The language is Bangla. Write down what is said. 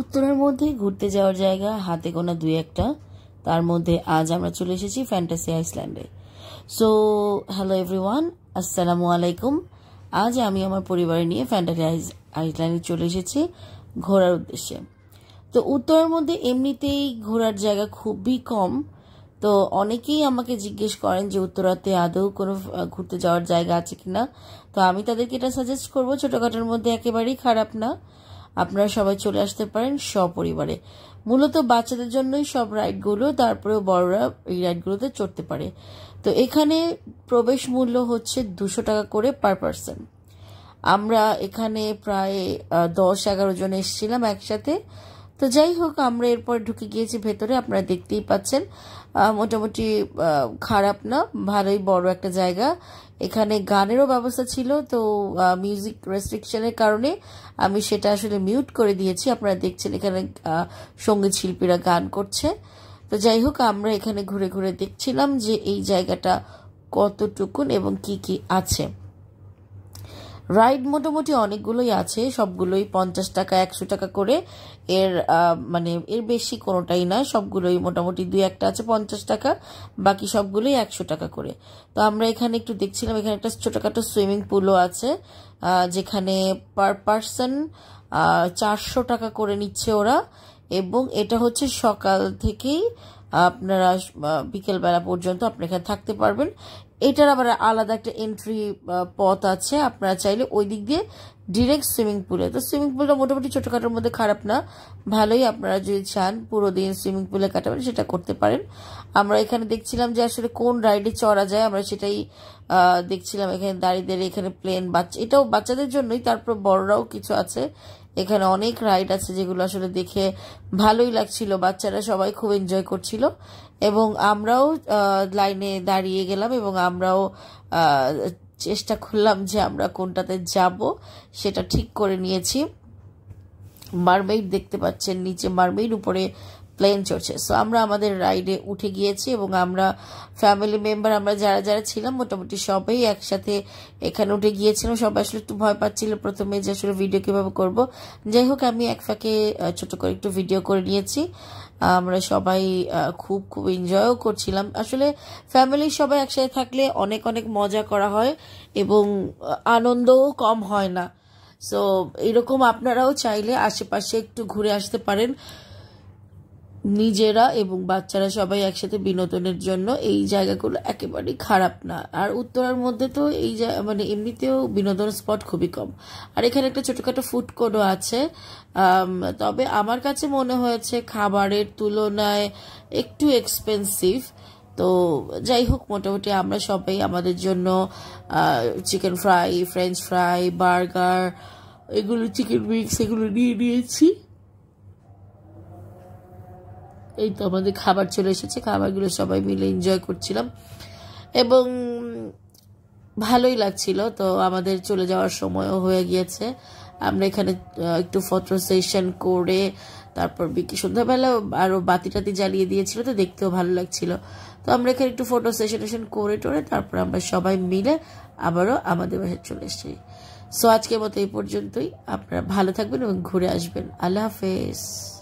উত্তরের মধ্যে ঘুরতে যাওয়ার জায়গা হাতে গোনা দুই একটা তার মধ্যে আজ আমরা চলে এসেছি ফ্যান্টাসি আইসল্যান্ডে সো হ্যালো এভরিওয়ান আসসালামু আলাইকুম আজ আমি আমার পরিবার নিয়ে ফ্যান্টাসি আইসল্যান্ডে চলে এসেছি ঘোরার উদ্দেশ্যে তো উত্তরের মধ্যে এমনিতেই ঘোরার জায়গা খুবই কম তো অনেকেই আমাকে জিজ্ঞেস করেন যে উত্তরাতে আদৌ কোনো ঘুরতে যাওয়ার জায়গা আছে কিনা তো আমি তাদেরকে এটা সাজেস্ট করবো ছোটোখাটোর মধ্যে একেবারেই খারাপ না আপনারা সবাই চলে আসতে পারেন সপরিবারে মূলত বাচ্চাদের জন্যই সব রাইডগুলো তারপরেও বড়রা এই রাইডগুলোতে চড়তে পারে তো এখানে প্রবেশ মূল্য হচ্ছে দুশো টাকা করে পার পারসন আমরা এখানে প্রায় দশ এগারো জন এসেছিলাম একসাথে তো যাই হোক আমরা এরপর ঢুকে গিয়েছি ভেতরে আপনারা দেখতেই পাচ্ছেন মোটামুটি খারাপ না ভালোই বড় একটা জায়গা এখানে গানেরও ব্যবস্থা ছিল তো মিউজিক রেস্ট্রিকশনের কারণে আমি সেটা আসলে মিউট করে দিয়েছি আপনারা দেখছেন এখানে সঙ্গীত শিল্পীরা গান করছে তো যাই হোক আমরা এখানে ঘুরে ঘুরে দেখছিলাম যে এই জায়গাটা কতটুকুন এবং কি কি আছে রাইড মোটামুটি অনেকগুলোই আছে সবগুলোই পঞ্চাশ টাকা একশো টাকা করে এর মানে এর বেশি কোনোটাই না সবগুলোই মোটামুটি দুই একটা আছে পঞ্চাশ টাকা বাকি সবগুলোই একশো টাকা করে তো আমরা এখানে একটু দেখছিলাম এখানে একটা ছোটোখাটো সুইমিং পুলও আছে যেখানে পার পারসন চারশো টাকা করে নিচ্ছে ওরা এবং এটা হচ্ছে সকাল থেকেই আপনারা বিকেলবেলা পর্যন্ত আপনি এখানে থাকতে পারবেন এটার আবার আলাদা একটা এন্ট্রি পথ আছে আপনারা চাইলে ওই দিক দিয়ে ডিরেক্ট সুইমিং পুলে তো সুইমিং পুলটা মোটামুটি ছোটোখাটোর মধ্যে খারাপ না ভালোই আপনারা যদি চান পুরো দিন সুইমিং পুলে কাটাবেন সেটা করতে পারেন আমরা এখানে দেখছিলাম যে আসলে কোন রাইডে চড়া যায় আমরা সেটাই দেখছিলাম এখানে দাঁড়িয়ে দাঁড়িয়ে এখানে প্লেন বাচ্চা এটাও বাচ্চাদের জন্যই তারপর বড়রাও কিছু আছে এখানে অনেক রাইড আছে যেগুলো আসলে দেখে ভালোই লাগছিল বাচ্চারা সবাই খুব এনজয় করছিল এবং আমরাও লাইনে দাঁড়িয়ে গেলাম এবং আমরাও চেষ্টা করলাম যে আমরা কোনটাতে যাব সেটা ঠিক করে নিয়েছি মারমেইড দেখতে পাচ্ছেন নিচে মারমেইড উপরে প্লেন চড়ছে সো আমরা আমাদের রাইডে উঠে গিয়েছি এবং আমরা ফ্যামিলি মেম্বার আমরা যারা যারা ছিলাম মোটামুটি সবাই একসাথে এখানে উঠে গিয়েছিলাম সবাই আসলে একটু ভয় পাচ্ছিল প্রথমে যে আসলে ভিডিও কীভাবে করব যাই হোক আমি এক ফাঁকে ছোটো করে একটু ভিডিও করে নিয়েছি আমরা সবাই খুব খুব এনজয়ও করছিলাম আসলে ফ্যামিলির সবাই একসাথে থাকলে অনেক অনেক মজা করা হয় এবং আনন্দও কম হয় না সো এরকম আপনারাও চাইলে আশেপাশে একটু ঘুরে আসতে পারেন নিজেরা এবং বাচ্চারা সবাই একসাথে বিনোদনের জন্য এই জায়গাগুলো একেবারেই খারাপ না আর উত্তরার মধ্যে তো এই মানে এমনিতেও বিনোদন স্পট খুবই কম আর এখানে একটা ছোটোখাটো ফুড কোর্টও আছে তবে আমার কাছে মনে হয়েছে খাবারের তুলনায় একটু এক্সপেন্সিভ তো যাই হোক মোটামুটি আমরা সবাই আমাদের জন্য chicken fry French fry burger এগুলো চিকেন উইংস এগুলো নিয়ে নিয়েছি এই তো আমাদের খাবার চলে এসেছে খাবারগুলো সবাই মিলে এনজয় করছিলাম এবং ভালোই লাগছিল তো আমাদের চলে যাওয়ার সময়ও হয়ে গিয়েছে আমরা এখানে একটু ফটো সেশন করে তারপর বিকি সন্ধ্যাবেলা আরও বাতি টাতি জ্বালিয়ে দিয়েছিল তো দেখতেও ভালো লাগছিল তো আমরা এখানে একটু ফটো সেশন টেশন করে টোরে তারপর আমরা সবাই মিলে আবারও আমাদের বাসায় চলে এসেছি সো আজকের মতো এই পর্যন্তই আপনারা ভালো থাকবেন এবং ঘুরে আসবেন আল্লাহ হাফেজ